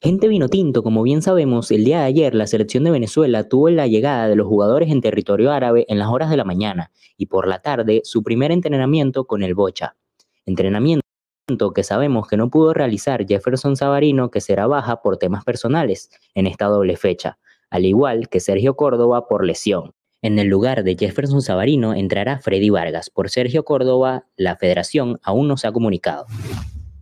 Gente vino tinto, como bien sabemos, el día de ayer la selección de Venezuela tuvo la llegada de los jugadores en territorio árabe en las horas de la mañana y por la tarde su primer entrenamiento con el Bocha. Entrenamiento que sabemos que no pudo realizar Jefferson Savarino, que será baja por temas personales en esta doble fecha al igual que Sergio Córdoba por lesión. En el lugar de Jefferson Savarino entrará Freddy Vargas. Por Sergio Córdoba, la federación aún no se ha comunicado.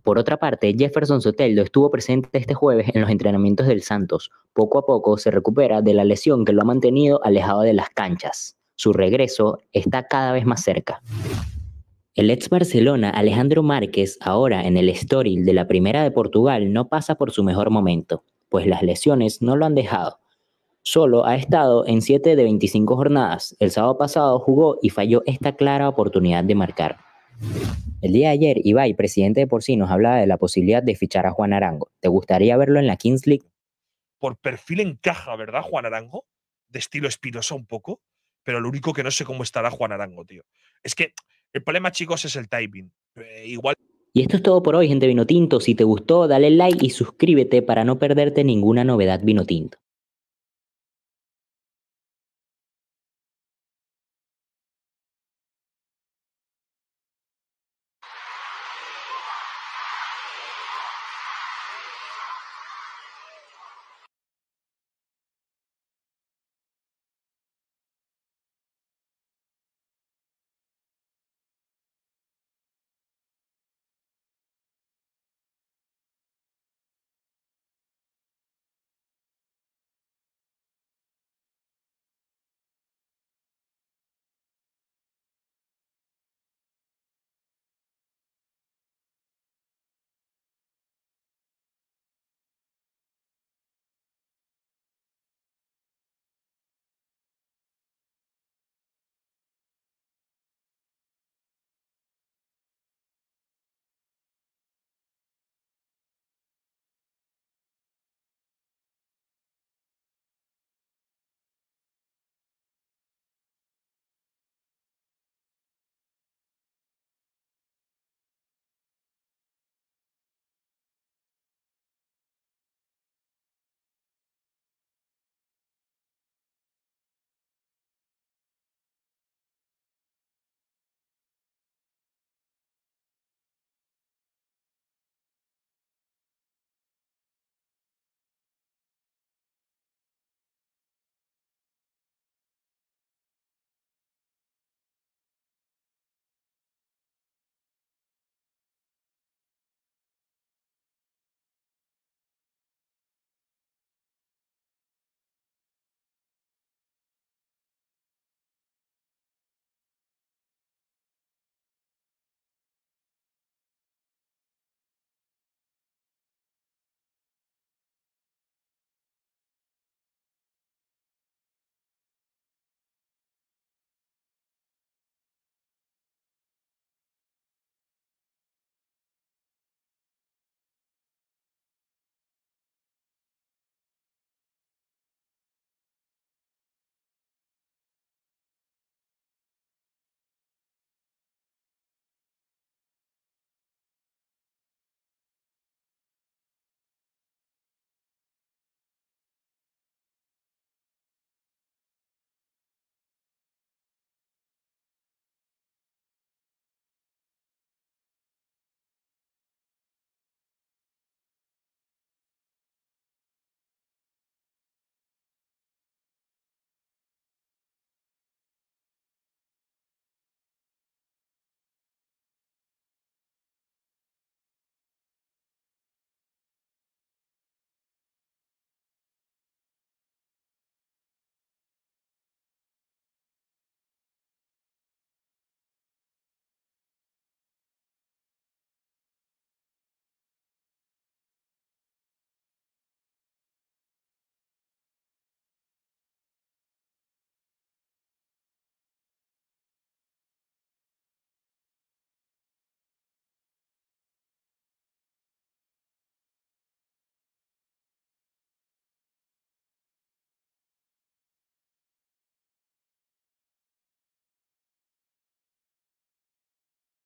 Por otra parte, Jefferson Soteldo estuvo presente este jueves en los entrenamientos del Santos. Poco a poco se recupera de la lesión que lo ha mantenido alejado de las canchas. Su regreso está cada vez más cerca. El ex Barcelona Alejandro Márquez, ahora en el Estoril de la Primera de Portugal, no pasa por su mejor momento, pues las lesiones no lo han dejado. Solo ha estado en 7 de 25 jornadas. El sábado pasado jugó y falló esta clara oportunidad de marcar. El día de ayer, Ibai, presidente de nos hablaba de la posibilidad de fichar a Juan Arango. ¿Te gustaría verlo en la Kings League? Por perfil encaja, ¿verdad, Juan Arango? De estilo Espinosa un poco, pero lo único que no sé cómo estará Juan Arango, tío. Es que el problema, chicos, es el timing. Eh, igual. Y esto es todo por hoy, gente Vinotinto. Si te gustó, dale like y suscríbete para no perderte ninguna novedad Vinotinto.